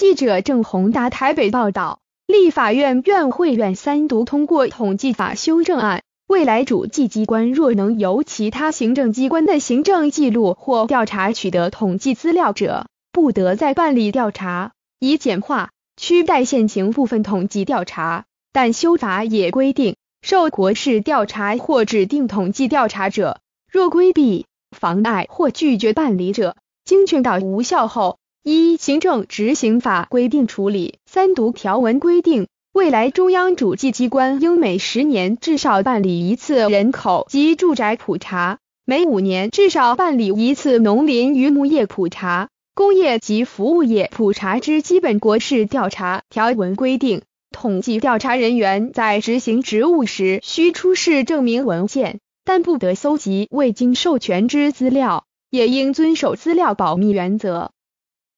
记者郑宏达台北报道，立法院院会院三读通过统计法修正案，未来主计机关若能由其他行政机关的行政记录或调查取得统计资料者，不得再办理调查，以简化取代现行部分统计调查。但修法也规定，受国事调查或指定统计调查者，若规避、妨碍或拒绝办理者，经劝导无效后。一行政执行法规定处理三读条文规定，未来中央主计机关应每十年至少办理一次人口及住宅普查，每五年至少办理一次农林渔牧业普查、工业及服务业普查之基本国事调查。条文规定，统计调查人员在执行职务时，需出示证明文件，但不得搜集未经授权之资料，也应遵守资料保密原则。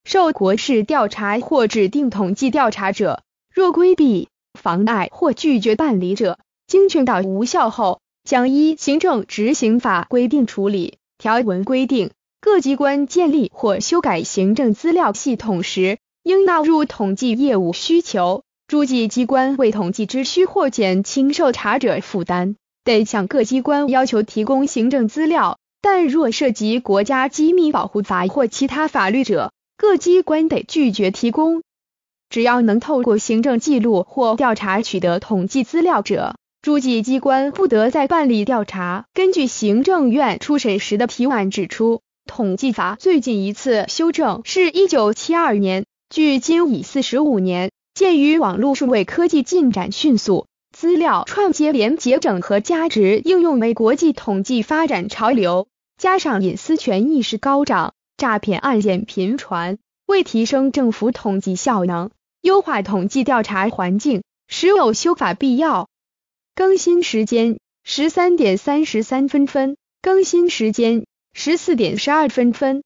受国事调查或指定统计调查者，若规避、妨碍或拒绝办理者，经劝导无效后，将依行政执行法规定处理。条文规定，各机关建立或修改行政资料系统时，应纳入统计业务需求。诸暨机关为统计之需或减轻受查者负担，得向各机关要求提供行政资料，但若涉及国家机密保护法或其他法律者。各机关得拒绝提供，只要能透过行政记录或调查取得统计资料者，诸暨机关不得再办理调查。根据行政院初审时的提案指出，统计法最近一次修正是一九七二年，距今已四十五年。鉴于网络数位科技进展迅速，资料串接、连结、整合、加值应用为国际统计发展潮流，加上隐私权意识高涨。诈骗案件频传，为提升政府统计效能、优化统计调查环境，时有修法必要。更新时间：十三点三十三分分，更新时间：十四点十二分分。